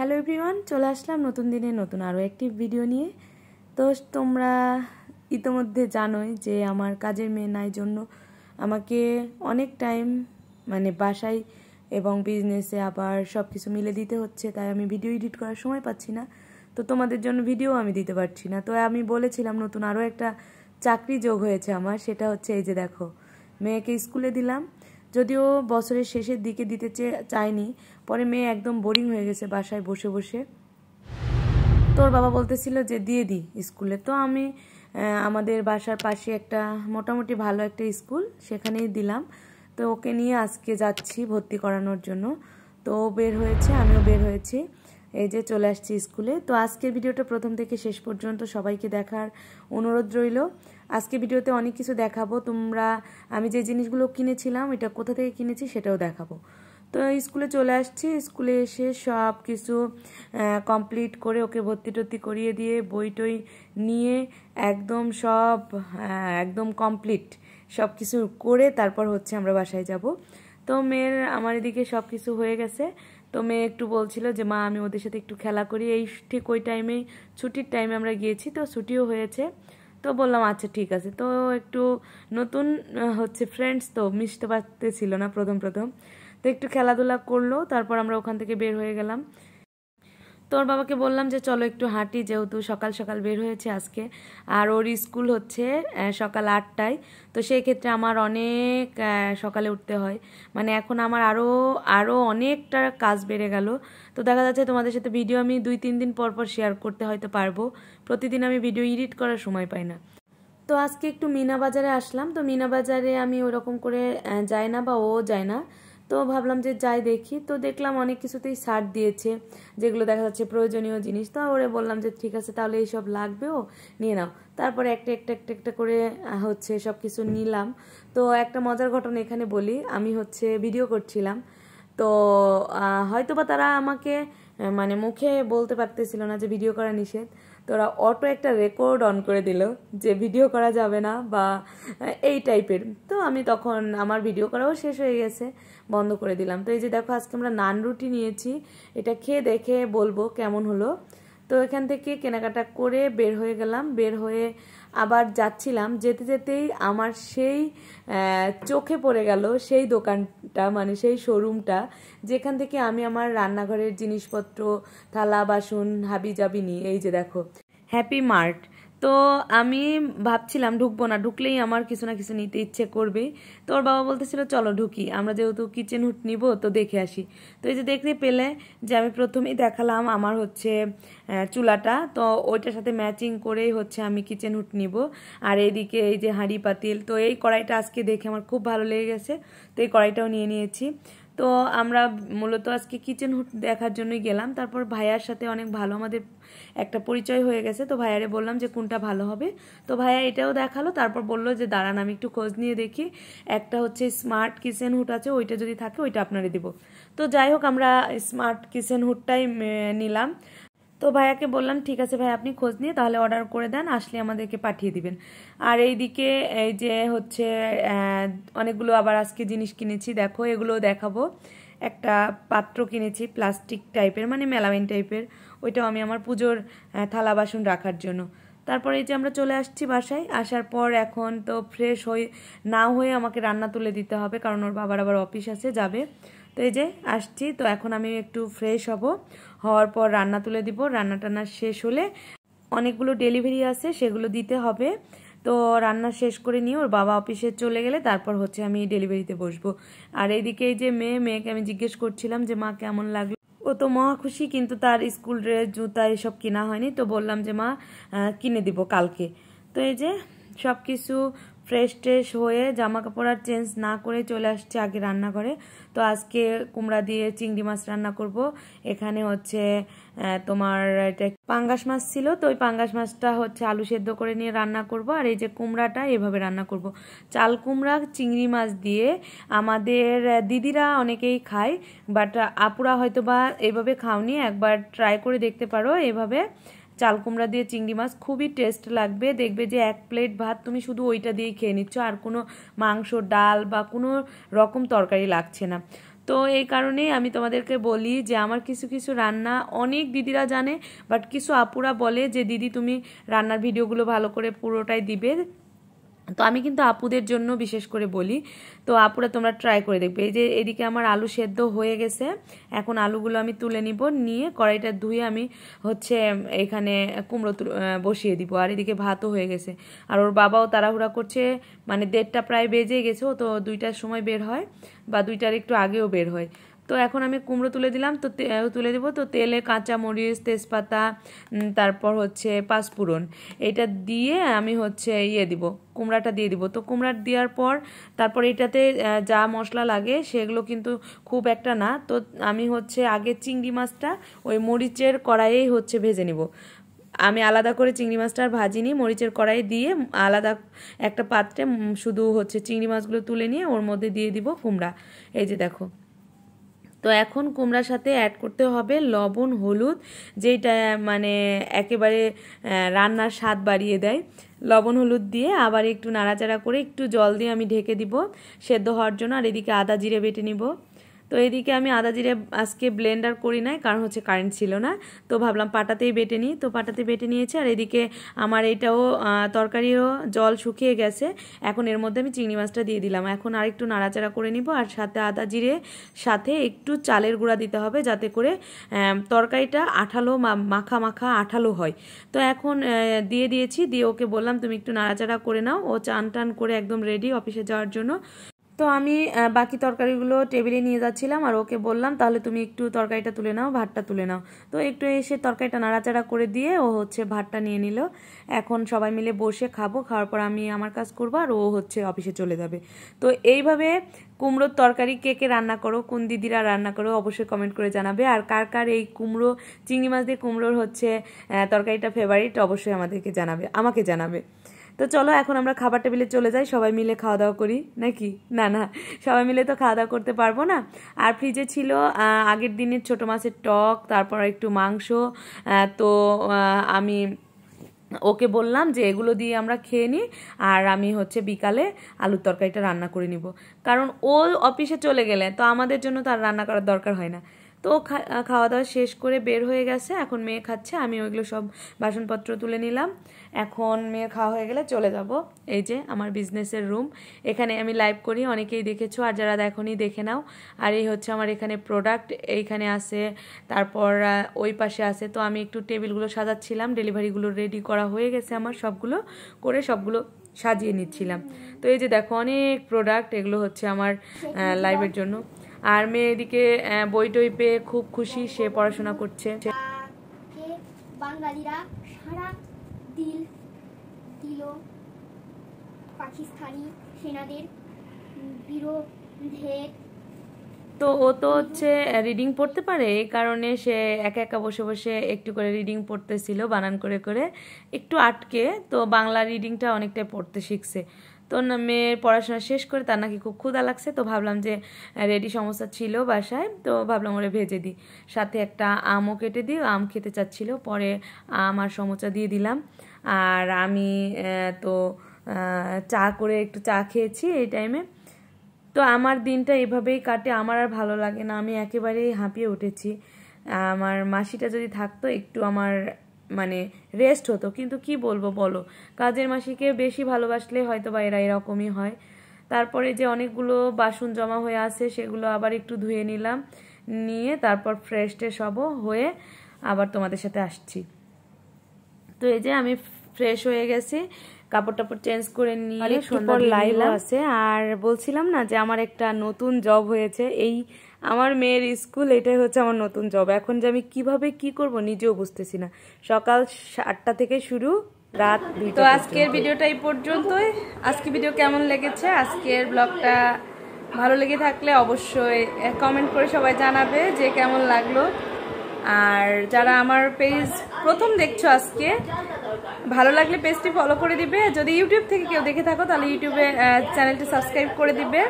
hello everyone চলে আসলাম নতুন দিনে নতুন আরও একটি ভিডিও নিয়ে তো তোমরা ইতোমধ্যে জানোই যে আমার কাজের মেয়ে নাই জন্য আমাকে অনেক টাইম মানে বাসায় এবং বিজনেসে আবার সব কিছু মিলে দিতে হচ্ছে তাই আমি ভিডিও এডিট করার সময় পাচ্ছি না তো তোমাদের জন্য ভিডিও আমি দিতে পারছি না তো আমি বলেছিলাম নতুন আরও একটা চাকরি যোগ হয়েছে আমার সেটা হচ্ছে এই যে দেখো মেয়েকে স্কুলে দিলাম যদিও বছরের শেষের দিকে দিতে চায়নি পরে মেয়ে একদম বোরিং হয়ে গেছে বাসায় বসে বসে তোর বাবা বলতেছিল যে দিয়ে দিই স্কুলে তো আমি আমাদের বাসার পাশে একটা মোটামুটি ভালো একটা স্কুল সেখানেই দিলাম তো ওকে নিয়ে আজকে যাচ্ছি ভর্তি করানোর জন্য তো ও বের হয়েছে আমিও বের হয়েছি এই যে চলে আসছি স্কুলে তো আজকের ভিডিওটা প্রথম থেকে শেষ পর্যন্ত সবাইকে দেখার অনুরোধ রইল আজকে ভিডিওতে অনেক কিছু দেখাবো তোমরা আমি যে জিনিসগুলো কিনেছিলাম এটা কোথা থেকে কিনেছি সেটাও দেখাবো তো স্কুলে চলে আসছি স্কুলে এসে সব কিছু কমপ্লিট করে ওকে ভর্তি টর্তি করিয়ে দিয়ে বই টই নিয়ে একদম সব একদম কমপ্লিট সব কিছু করে তারপর হচ্ছে আমরা বাসায় যাব তো মেয়ের আমার এদিকে সব কিছু হয়ে গেছে তো মেয়ে একটু বলছিল যে মা আমি ওদের সাথে একটু খেলা করি এই ঠিক ওই টাইমেই ছুটির টাইমে আমরা গিয়েছি তো ছুটিও হয়েছে তো বললাম আচ্ছা ঠিক আছে তো একটু নতুন হচ্ছে ফ্রেন্ডস তো মিশতে পারতেছিল না প্রথম প্রথম তো একটু খেলাধুলা করলো তারপর আমরা ওখান থেকে বের হয়ে গেলাম তোর বাবাকে বললাম যে চলো একটু হাঁটি যেহেতু সকাল সকাল বের হয়েছে আজকে আর ওর স্কুল হচ্ছে সকাল আটটায় তো সেই ক্ষেত্রে আমার অনেক সকালে উঠতে হয় মানে এখন আমার আরও আরও অনেকটা কাজ বেড়ে গেল তো দেখা যাচ্ছে তোমাদের সাথে ভিডিও আমি দুই তিন দিন পর পর শেয়ার করতে হয়তো পারবো প্রতিদিন আমি ভিডিও এডিট করার সময় পাই না তো আজকে একটু মিনা বাজারে আসলাম তো মিনা বাজারে আমি ওরকম করে যাই না বা ও যায় না তো ভাবলাম যে যাই দেখি তো দেখলাম অনেক কিছুতেই সার দিয়েছে যেগুলো দেখা যাচ্ছে প্রয়োজনীয় জিনিস তো ওরে বললাম যে ঠিক আছে তাহলে এইসব লাগবেও নিয়ে নাও তারপরে একটা একটা একটা একটা করে হচ্ছে সব কিছু নিলাম তো একটা মজার ঘটনা এখানে বলি আমি হচ্ছে ভিডিও করছিলাম তো হয়তোবা তারা আমাকে মানে মুখে বলতে পারতেছিল না যে ভিডিও করা নিষেধ তো ওরা অটো একটা রেকর্ড অন করে দিল যে ভিডিও করা যাবে না বা এই টাইপের তো আমি তখন আমার ভিডিও করাও শেষ হয়ে গেছে বন্ধ করে দিলাম তো এই যে দেখো আজকে আমরা নান রুটি নিয়েছি এটা খেয়ে দেখে বলবো কেমন হলো তো এখান থেকে কেনাকাটা করে বের হয়ে গেলাম বের হয়ে আবার যাচ্ছিলাম যেতে যেতেই আমার সেই চোখে পড়ে গেল সেই দোকানটা মানে সেই শোরুমটা যেখান থেকে আমি আমার রান্নাঘরের জিনিসপত্র থালা বাসন হাবি জাবি নিই এই যে দেখো হ্যাপি মার্ট তো আমি ভাবছিলাম ঢুকবো না ঢুকলেই আমার কিছু না কিছু নিতে ইচ্ছে করবে তো ওর বাবা বলতেছিল চলো ঢুকি আমরা যেহেতু কিচেন হুট নিব তো দেখে আসি তো এই যে দেখতে পেলে যে আমি প্রথমেই দেখালাম আমার হচ্ছে চুলাটা তো ওইটার সাথে ম্যাচিং করেই হচ্ছে আমি কিচেন হুট নিব আর এইদিকে এই যে হাঁড়ি পাতিল তো এই কড়াইটা আজকে দেখে আমার খুব ভালো লেগে গেছে তো এই কড়াইটাও নিয়ে নিয়েছি তো আমরা মূলত আজকে কিচেন হুট দেখার জন্যই গেলাম তারপর ভাইয়ার সাথে অনেক ভালো আমাদের একটা পরিচয় হয়ে গেছে তো ভাইয়ারে বললাম যে কোনটা ভালো হবে তো ভাইয়া এটাও দেখালো তারপর বললো যে দাঁড়ান আমি একটু খোঁজ নিয়ে দেখি একটা হচ্ছে স্মার্ট কিচেন হুট আছে ওইটা যদি থাকে ওইটা আপনারা দিব তো যাই হোক আমরা স্মার্ট কিচেন হুটটাই নিলাম তো ভাইয়াকে বললাম ঠিক আছে ভাই আপনি খোঁজ নিয়ে তাহলে অর্ডার করে দেন আসলে আমাদেরকে পাঠিয়ে দিবেন আর এইদিকে এই যে হচ্ছে অনেকগুলো আবার আজকে জিনিস কিনেছি দেখো এগুলো দেখাবো একটা পাত্র কিনেছি প্লাস্টিক টাইপের মানে মেলামিন টাইপের ওইটাও আমি আমার পুজোর থালা বাসন রাখার জন্য তারপরে এই যে আমরা চলে আসছি বাসায় আসার পর এখন তো ফ্রেশ হয়ে না হয়ে আমাকে রান্না তুলে দিতে হবে কারণ ওর বাবার আবার অফিস আছে যাবে তো এই যে আসছি তো এখন আমি একটু ফ্রেশ হব হওয়ার পর রান্না তুলে দিব রান্না টান্না শেষ হলে অনেকগুলো ডেলিভারি আছে সেগুলো দিতে হবে তো রান্না শেষ করে নিয়ে ওর বাবা অফিসে চলে গেলে তারপর হচ্ছে আমি ডেলিভারিতে বসবো আর এইদিকে এই যে মেয়ে মেয়েকে আমি জিজ্ঞেস করছিলাম যে মা কেমন লাগলো ও তো মহা খুশি কিন্তু তার স্কুল ড্রেস জুতা এসব কেনা হয়নি তো বললাম যে মা কিনে দিব কালকে তো এই যে সব কিছু ফ্রেশ ট্রেশ হয়ে জামা কাপড় আর চেঞ্জ না করে চলে আসছে আগে রান্নাঘরে তো আজকে কুমড়া দিয়ে চিংড়ি মাছ রান্না করব এখানে হচ্ছে তোমার এটা পাঙ্গাস মাছ ছিল তো ওই পাঙ্গাস মাছটা হচ্ছে আলু সেদ্ধ করে নিয়ে রান্না করব আর এই যে কুমড়াটা এভাবে রান্না করব চাল কুমড়া চিংড়ি মাছ দিয়ে আমাদের দিদিরা অনেকেই খায় বাট আপুরা হয়তো বা এভাবে খাওনি একবার ট্রাই করে দেখতে পারো এভাবে চাল কুমড়া দিয়ে চিংড়ি মাছ খুবই টেস্ট লাগবে দেখবে যে এক প্লেট ভাত তুমি শুধু ওইটা দিয়েই খেয়ে নিচ্ছ আর কোনো মাংস ডাল বা কোনো রকম তরকারি লাগছে না তো এই কারণেই আমি তোমাদেরকে বলি যে আমার কিছু কিছু রান্না অনেক দিদিরা জানে বাট কিছু আপুরা বলে যে দিদি তুমি রান্নার ভিডিওগুলো ভালো করে পুরোটাই দিবে তো আমি কিন্তু আপুদের জন্য বিশেষ করে বলি তো আপুরা তোমরা ট্রাই করে দেখবে এই যে এদিকে আমার আলু সেদ্ধ হয়ে গেছে এখন আলুগুলো আমি তুলে নিব নিয়ে কড়াইটা ধুয়ে আমি হচ্ছে এখানে কুমড়ো বসিয়ে দিব আর এদিকে ভাতও হয়ে গেছে আর ওর বাবাও তাড়াহুড়া করছে মানে দেড়টা প্রায় বেজে গেছে তো দুইটার সময় বের হয় বা দুইটার একটু আগেও বের হয় তো এখন আমি কুমড়ো তুলে দিলাম তো তুলে দেবো তো তেলে কাঁচা মরিচ তেজপাতা তারপর হচ্ছে পাঁচফোড়ন এটা দিয়ে আমি হচ্ছে ইয়ে দিব কুমড়াটা দিয়ে দিব তো কুমড়া দেওয়ার পর তারপর এটাতে যা মশলা লাগে সেগুলো কিন্তু খুব একটা না তো আমি হচ্ছে আগে চিংড়ি মাছটা ওই মরিচের কড়াইয়েই হচ্ছে ভেজে নিব আমি আলাদা করে চিংড়ি মাছটা আর ভাজিনি মরিচের কড়াই দিয়ে আলাদা একটা পাত্রে শুধু হচ্ছে চিংড়ি মাছগুলো তুলে নিয়ে ওর মধ্যে দিয়ে দিব কুমড়া এই যে দেখো তো এখন কুমড়ার সাথে অ্যাড করতে হবে লবণ হলুদ যেটা মানে একেবারে রান্নার স্বাদ বাড়িয়ে দেয় লবণ হলুদ দিয়ে আবার একটু নাড়াচাড়া করে একটু জল দিয়ে আমি ঢেকে দিব সেদ্ধ হওয়ার জন্য আর এদিকে আদা জিরে বেটে নিব তো এদিকে আমি আদা জিরে আজকে ব্লেন্ডার করি নাই কারণ হচ্ছে কারেন্ট ছিল না তো ভাবলাম পাটাতেই বেটে নিই তো পাটাতে বেটে নিয়েছি আর এদিকে আমার এটাও তরকারিও জল শুকিয়ে গেছে এখন এর মধ্যে আমি চিংড়ি মাছটা দিয়ে দিলাম এখন আর একটু নাড়াচাড়া করে নিব আর সাথে আদা জিরে সাথে একটু চালের গুঁড়া দিতে হবে যাতে করে তরকারিটা আঠালো মাখা মাখা আঠালো হয় তো এখন দিয়ে দিয়েছি দিয়ে ওকে বললাম তুমি একটু নাড়াচাড়া করে নাও ও চান টান করে একদম রেডি অফিসে যাওয়ার জন্য তো আমি বাকি তরকারিগুলো টেবিলে নিয়ে যাচ্ছিলাম আর ওকে বললাম তাহলে তুমি একটু তরকারিটা তুলে নাও ভাতটা তুলে নাও তো একটু এসে তরকারিটা নাড়াচাড়া করে দিয়ে ও হচ্ছে ভাতটা নিয়ে নিল এখন সবাই মিলে বসে খাবো খাওয়ার পর আমি আমার কাজ করবো আর ও হচ্ছে অফিসে চলে যাবে তো এইভাবে কুমড়োর তরকারি কে কে রান্না করো কোন দিদিরা রান্না করো অবশ্যই কমেন্ট করে জানাবে আর কার কার এই কুমড়ো চিংড়ি মাছ দিয়ে কুমড়োর হচ্ছে তরকারিটা ফেভারিট অবশ্যই আমাদেরকে জানাবে আমাকে জানাবে তো চলো এখন আমরা খাবার টেবিলে চলে যাই সবাই মিলে খাওয়া দাওয়া করি নাকি না না সবাই মিলে তো খাওয়া দাওয়া করতে পারবো না আর ফ্রিজে ছিল আগের দিনের ছোটো মাছের টক তারপর একটু মাংস তো আমি ওকে বললাম যে এগুলো দিয়ে আমরা খেয়ে নিই আর আমি হচ্ছে বিকালে আলুর তরকারিটা রান্না করে নিব কারণ ও অফিসে চলে গেলে তো আমাদের জন্য তার রান্না করার দরকার হয় না তো খাওয়া দাওয়া শেষ করে বের হয়ে গেছে এখন মেয়ে খাচ্ছে আমি ওইগুলো সব বাসনপত্র তুলে নিলাম এখন মেয়ে খাওয়া হয়ে গেলে চলে যাব এই যে আমার বিজনেসের রুম এখানে আমি লাইভ করি অনেকেই দেখেছো আর যারা দেখনি দেখে নাও আর এই হচ্ছে আমার এখানে প্রোডাক্ট এইখানে আছে তারপর ওই পাশে আছে তো আমি একটু টেবিলগুলো সাজাচ্ছিলাম ডেলিভারিগুলো রেডি করা হয়ে গেছে আমার সবগুলো করে সবগুলো সাজিয়ে নিচ্ছিলাম তো এই যে দেখো অনেক প্রোডাক্ট এগুলো হচ্ছে আমার লাইভের জন্য আর মেয়ে এদিকে বই টই পেয়ে খুব খুশি সে পড়াশোনা করছে তো ও তো হচ্ছে রিডিং পড়তে পারে এই কারণে সে একা একা বসে বসে একটু করে রিডিং পড়তেছিল বানান করে করে একটু আটকে তো বাংলা রিডিংটা অনেকটাই পড়তে শিখছে তো মেয়ের পড়াশোনা শেষ করে তার নাকি খুব ক্ষুদা লাগছে তো ভাবলাম যে রেডি সমস্যা ছিল বাসায় তো ভাবলাম ওরে ভেজে দিই সাথে একটা আমও কেটে দিই আম খেতে চাচ্ছিল পরে আম আর সমোচা দিয়ে দিলাম আর আমি তো চা করে একটু চা খেয়েছি এই টাইমে তো আমার দিনটা এভাবেই কাটে আমার আর ভালো লাগে না আমি একেবারেই হাঁপিয়ে উঠেছি আমার মাসিটা যদি থাকতো একটু আমার মানে রেস্ট হতো কিন্তু কি বলবো বলো কাজের মাসিকে বেশি ভালোবাসলে হয়তো বা এরা এরকমই হয় তারপরে যে অনেকগুলো বাসন জমা হয়ে আছে সেগুলো আবার একটু ধুয়ে নিলাম নিয়ে তারপর ফ্রেশ টেশ হবো হয়ে আবার তোমাদের সাথে আসছি তো এই যে আমি ফ্রেশ হয়ে গেছি কাপড় টাপড় চেঞ্জ করে নিয়ে পর লাইভ আছে আর বলছিলাম না যে আমার একটা নতুন জব হয়েছে এই আমার মেয়ের স্কুল এটাই হচ্ছে আমার নতুন জব এখন যে আমি কিভাবে কি করব নিজেও বুঝতেছি না সকাল আটটা থেকে শুরু রাত তো আজকের ভিডিওটা এই পর্যন্তই আজকে ভিডিও কেমন লেগেছে আজকের ব্লগটা ভালো লেগে থাকলে অবশ্যই কমেন্ট করে সবাই জানাবে যে কেমন লাগলো আর যারা আমার পেজ প্রথম দেখছো আজকে ভালো লাগলে পেজটি ফলো করে দিবে যদি ইউটিউব থেকে কেউ দেখে থাকো তাহলে ইউটিউবে চ্যানেলটি সাবস্ক্রাইব করে দিবে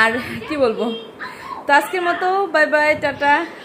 আর কি বলবো তো আজকের মতো বাই বাই টাটা